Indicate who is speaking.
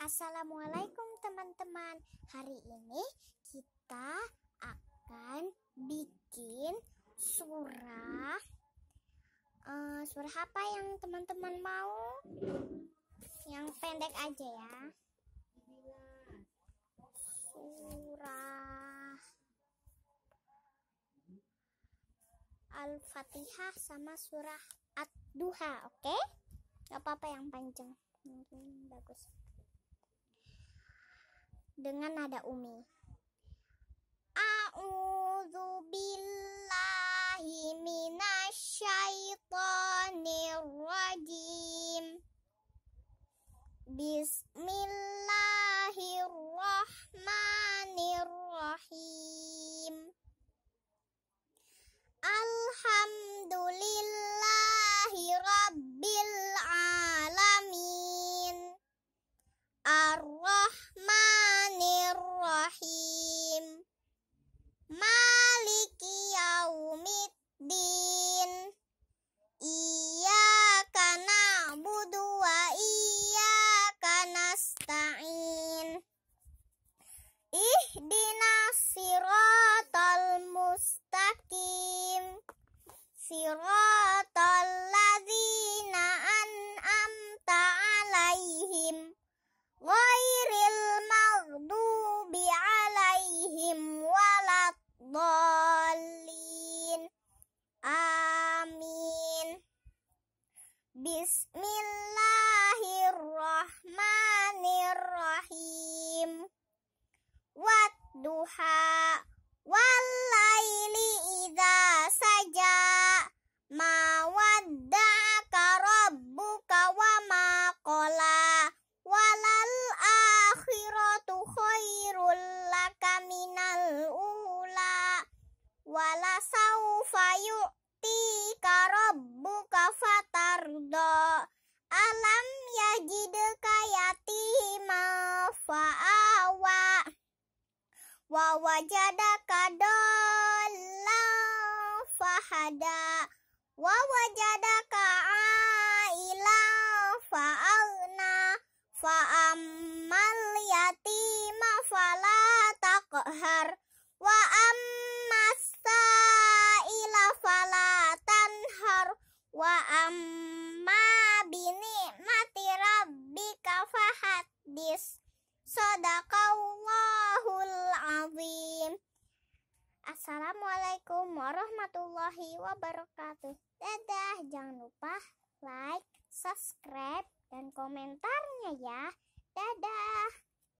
Speaker 1: Assalamualaikum teman-teman. Hari ini kita akan bikin surah uh, surah apa yang teman-teman mau? Yang pendek aja ya. Surah Al-Fatihah sama surah Ad-Duha, oke? Okay? Gak apa-apa yang panjang. Mungkin bagus dengan nada umi. A'udzu billahi minasyaitonir rajim. Bismillah siratal ladzina an'amta alaihim alaihim amin bismillahirrahmanirrahim wadduha wala saufa yu'tika rabbuka fatardo alam yajidka yatiman fa'awa wa wajadaka la fahada wa wajada this. Sadaqallahul azim. Assalamualaikum warahmatullahi wabarakatuh. Dadah, jangan lupa like, subscribe, dan komentarnya ya. Dadah.